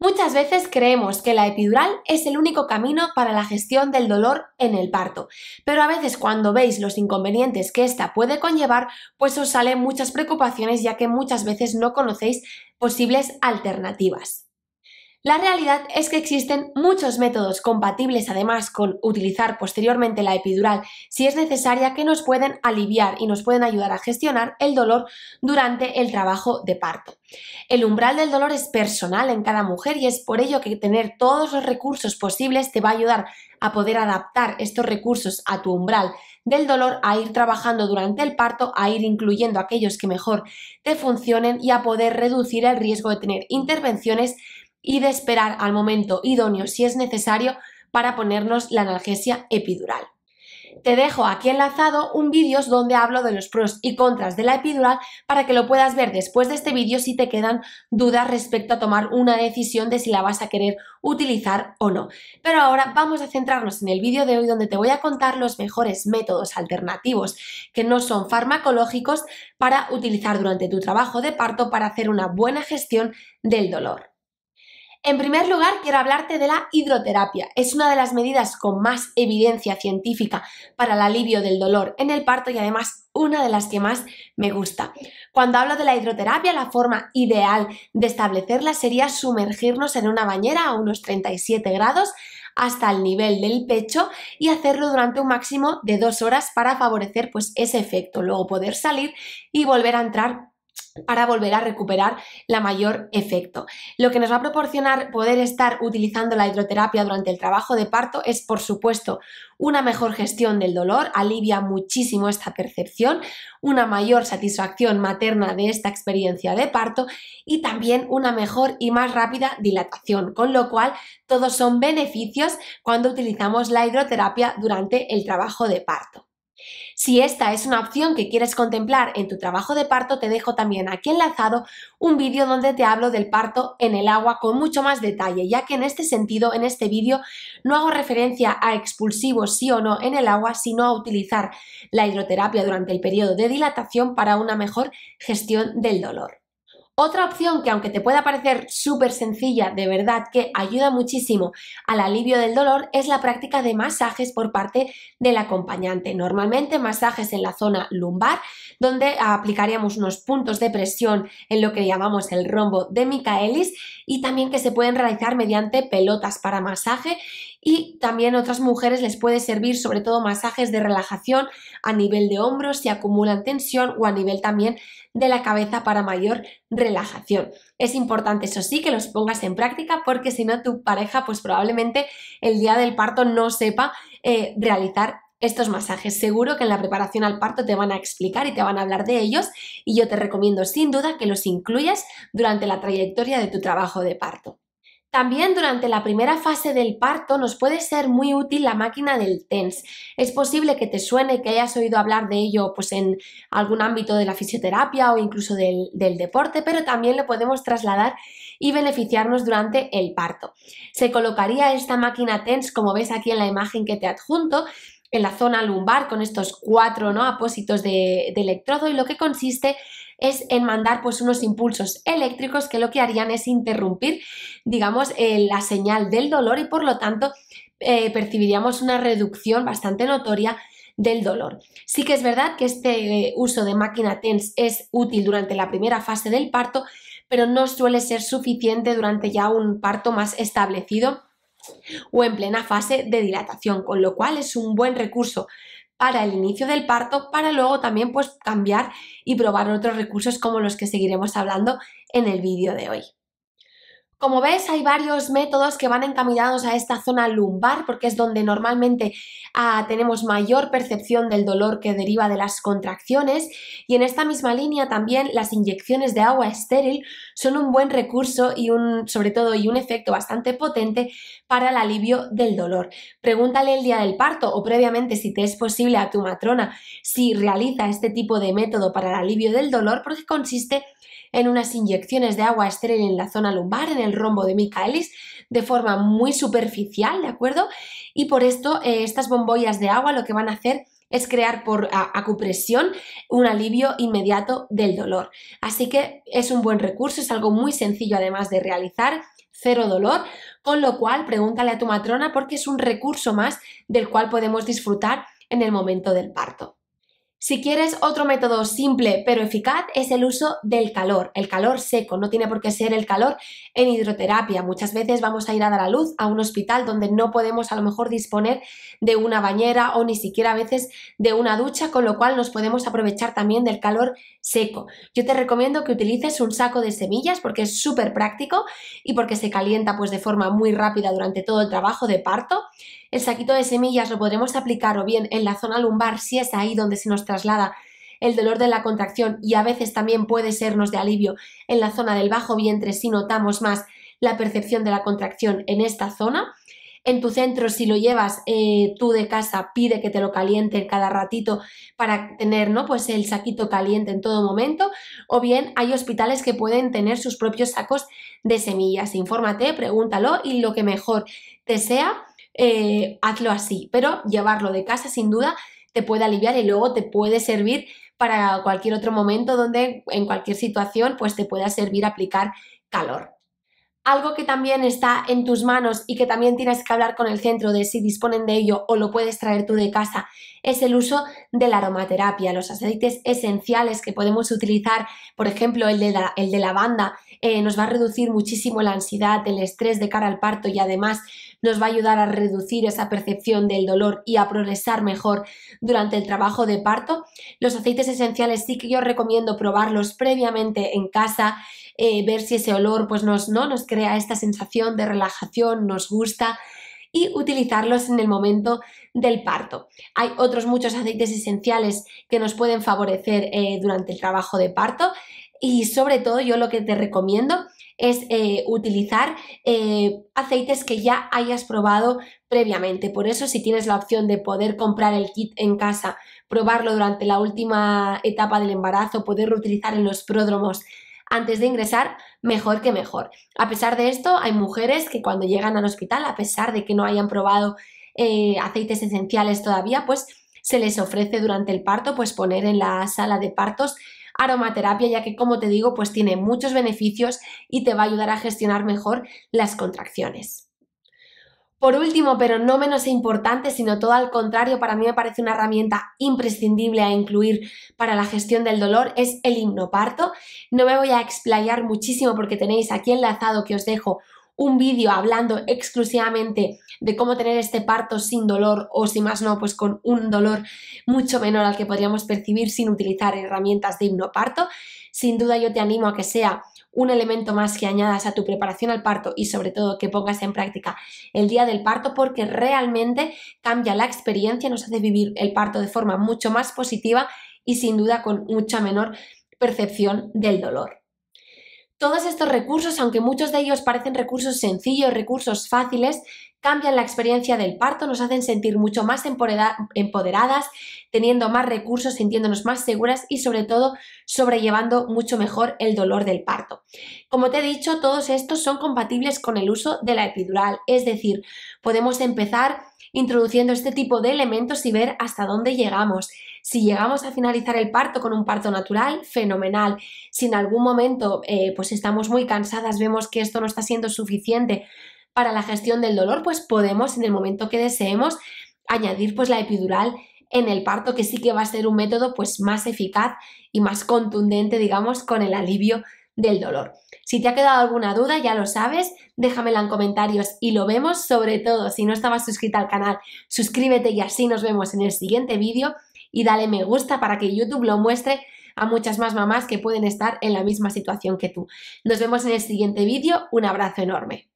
Muchas veces creemos que la epidural es el único camino para la gestión del dolor en el parto, pero a veces cuando veis los inconvenientes que esta puede conllevar, pues os salen muchas preocupaciones ya que muchas veces no conocéis posibles alternativas. La realidad es que existen muchos métodos compatibles además con utilizar posteriormente la epidural si es necesaria que nos pueden aliviar y nos pueden ayudar a gestionar el dolor durante el trabajo de parto. El umbral del dolor es personal en cada mujer y es por ello que tener todos los recursos posibles te va a ayudar a poder adaptar estos recursos a tu umbral del dolor, a ir trabajando durante el parto, a ir incluyendo aquellos que mejor te funcionen y a poder reducir el riesgo de tener intervenciones y de esperar al momento idóneo si es necesario para ponernos la analgesia epidural. Te dejo aquí enlazado un vídeo donde hablo de los pros y contras de la epidural para que lo puedas ver después de este vídeo si te quedan dudas respecto a tomar una decisión de si la vas a querer utilizar o no. Pero ahora vamos a centrarnos en el vídeo de hoy donde te voy a contar los mejores métodos alternativos que no son farmacológicos para utilizar durante tu trabajo de parto para hacer una buena gestión del dolor. En primer lugar, quiero hablarte de la hidroterapia. Es una de las medidas con más evidencia científica para el alivio del dolor en el parto y además una de las que más me gusta. Cuando hablo de la hidroterapia, la forma ideal de establecerla sería sumergirnos en una bañera a unos 37 grados hasta el nivel del pecho y hacerlo durante un máximo de dos horas para favorecer pues, ese efecto, luego poder salir y volver a entrar para volver a recuperar la mayor efecto. Lo que nos va a proporcionar poder estar utilizando la hidroterapia durante el trabajo de parto es, por supuesto, una mejor gestión del dolor, alivia muchísimo esta percepción, una mayor satisfacción materna de esta experiencia de parto y también una mejor y más rápida dilatación, con lo cual todos son beneficios cuando utilizamos la hidroterapia durante el trabajo de parto. Si esta es una opción que quieres contemplar en tu trabajo de parto, te dejo también aquí enlazado un vídeo donde te hablo del parto en el agua con mucho más detalle, ya que en este sentido, en este vídeo, no hago referencia a expulsivos sí o no en el agua, sino a utilizar la hidroterapia durante el periodo de dilatación para una mejor gestión del dolor. Otra opción que aunque te pueda parecer súper sencilla, de verdad que ayuda muchísimo al alivio del dolor, es la práctica de masajes por parte del acompañante. Normalmente masajes en la zona lumbar, donde aplicaríamos unos puntos de presión en lo que llamamos el rombo de Micaelis y también que se pueden realizar mediante pelotas para masaje y también a otras mujeres les puede servir sobre todo masajes de relajación a nivel de hombros si acumulan tensión o a nivel también de la cabeza para mayor relajación. Es importante, eso sí, que los pongas en práctica porque si no tu pareja pues probablemente el día del parto no sepa eh, realizar estos masajes. Seguro que en la preparación al parto te van a explicar y te van a hablar de ellos y yo te recomiendo sin duda que los incluyas durante la trayectoria de tu trabajo de parto. También durante la primera fase del parto nos puede ser muy útil la máquina del TENS. Es posible que te suene, que hayas oído hablar de ello pues, en algún ámbito de la fisioterapia o incluso del, deporte, pero también lo podemos trasladar y beneficiarnos durante el parto. Se colocaría esta máquina TENS, como ves aquí en la imagen que te adjunto, en la zona lumbar con estos cuatro ¿no? apósitos de, de electrodo y lo que consiste es en mandar pues unos impulsos eléctricos que lo que harían es interrumpir, digamos, eh, la señal del dolor y por lo tanto eh, percibiríamos una reducción bastante notoria del dolor. Sí que es verdad que este eh, uso de máquina TENS es útil durante la primera fase del parto, pero no suele ser suficiente durante ya un parto más establecido o en plena fase de dilatación, con lo cual es un buen recurso para el inicio del parto, para luego también pues cambiar y probar otros recursos como los que seguiremos hablando en el vídeo de hoy. Como ves, hay varios métodos que van encaminados a esta zona lumbar, porque es donde normalmente ah, tenemos mayor percepción del dolor que deriva de las contracciones. Y en esta misma línea también las inyecciones de agua estéril son un buen recurso y un, sobre todo, y un efecto bastante potente para el alivio del dolor. Pregúntale el día del parto o previamente, si te es posible, a tu matrona si realiza este tipo de método para el alivio del dolor, porque consiste en unas inyecciones de agua estéril en la zona lumbar, rombo de mi de forma muy superficial, ¿de acuerdo? Y por esto eh, estas bombollas de agua lo que van a hacer es crear por acupresión un alivio inmediato del dolor. Así que es un buen recurso, es algo muy sencillo además de realizar, cero dolor, con lo cual pregúntale a tu matrona porque es un recurso más del cual podemos disfrutar en el momento del parto. Si quieres otro método simple pero eficaz es el uso del calor, el calor seco, no tiene por qué ser el calor en hidroterapia. Muchas veces vamos a ir a dar a luz a un hospital donde no podemos a lo mejor disponer de una bañera o ni siquiera a veces de una ducha, con lo cual nos podemos aprovechar también del calor seco. Yo te recomiendo que utilices un saco de semillas porque es súper práctico y porque se calienta pues de forma muy rápida durante todo el trabajo de parto. El saquito de semillas lo podremos aplicar o bien en la zona lumbar si es ahí donde se nos traslada el dolor de la contracción y a veces también puede sernos de alivio en la zona del bajo vientre si notamos más la percepción de la contracción en esta zona. En tu centro, si lo llevas eh, tú de casa, pide que te lo caliente cada ratito para tener ¿no? pues el saquito caliente en todo momento. O bien hay hospitales que pueden tener sus propios sacos de semillas. Infórmate, pregúntalo y lo que mejor te sea, eh, hazlo así. Pero llevarlo de casa, sin duda, te puede aliviar y luego te puede servir para cualquier otro momento donde en cualquier situación pues te pueda servir aplicar calor. Algo que también está en tus manos y que también tienes que hablar con el centro de si disponen de ello o lo puedes traer tú de casa es el uso de la aromaterapia, los aceites esenciales que podemos utilizar, por ejemplo el de, el de lavanda, eh, nos va a reducir muchísimo la ansiedad, el estrés de cara al parto y además nos va a ayudar a reducir esa percepción del dolor y a progresar mejor durante el trabajo de parto. Los aceites esenciales sí que yo recomiendo probarlos previamente en casa, eh, ver si ese olor pues nos, ¿no? nos crea esta sensación de relajación, nos gusta y utilizarlos en el momento del parto. Hay otros muchos aceites esenciales que nos pueden favorecer eh, durante el trabajo de parto y sobre todo yo lo que te recomiendo es eh, utilizar eh, aceites que ya hayas probado previamente. Por eso, si tienes la opción de poder comprar el kit en casa, probarlo durante la última etapa del embarazo, poder utilizar en los pródromos antes de ingresar, mejor que mejor. A pesar de esto, hay mujeres que cuando llegan al hospital, a pesar de que no hayan probado eh, aceites esenciales todavía, pues se les ofrece durante el parto, pues poner en la sala de partos aromaterapia, ya que como te digo, pues tiene muchos beneficios y te va a ayudar a gestionar mejor las contracciones. Por último, pero no menos importante, sino todo al contrario, para mí me parece una herramienta imprescindible a incluir para la gestión del dolor, es el himnoparto. No me voy a explayar muchísimo porque tenéis aquí enlazado que os dejo un vídeo hablando exclusivamente de cómo tener este parto sin dolor o si más no, pues con un dolor mucho menor al que podríamos percibir sin utilizar herramientas de hipnoparto. Sin duda yo te animo a que sea un elemento más que añadas a tu preparación al parto y sobre todo que pongas en práctica el día del parto porque realmente cambia la experiencia, nos hace vivir el parto de forma mucho más positiva y sin duda con mucha menor percepción del dolor. Todos estos recursos, aunque muchos de ellos parecen recursos sencillos, recursos fáciles, cambian la experiencia del parto, nos hacen sentir mucho más empoderadas, teniendo más recursos, sintiéndonos más seguras y sobre todo sobrellevando mucho mejor el dolor del parto. Como te he dicho, todos estos son compatibles con el uso de la epidural, es decir, podemos empezar introduciendo este tipo de elementos y ver hasta dónde llegamos. Si llegamos a finalizar el parto con un parto natural, fenomenal. Si en algún momento eh, pues estamos muy cansadas, vemos que esto no está siendo suficiente para la gestión del dolor, pues podemos en el momento que deseemos añadir pues la epidural en el parto que sí que va a ser un método pues más eficaz y más contundente digamos con el alivio del dolor. Si te ha quedado alguna duda, ya lo sabes, déjamela en comentarios y lo vemos. Sobre todo, si no estabas suscrita al canal, suscríbete y así nos vemos en el siguiente vídeo y dale me gusta para que YouTube lo muestre a muchas más mamás que pueden estar en la misma situación que tú. Nos vemos en el siguiente vídeo. Un abrazo enorme.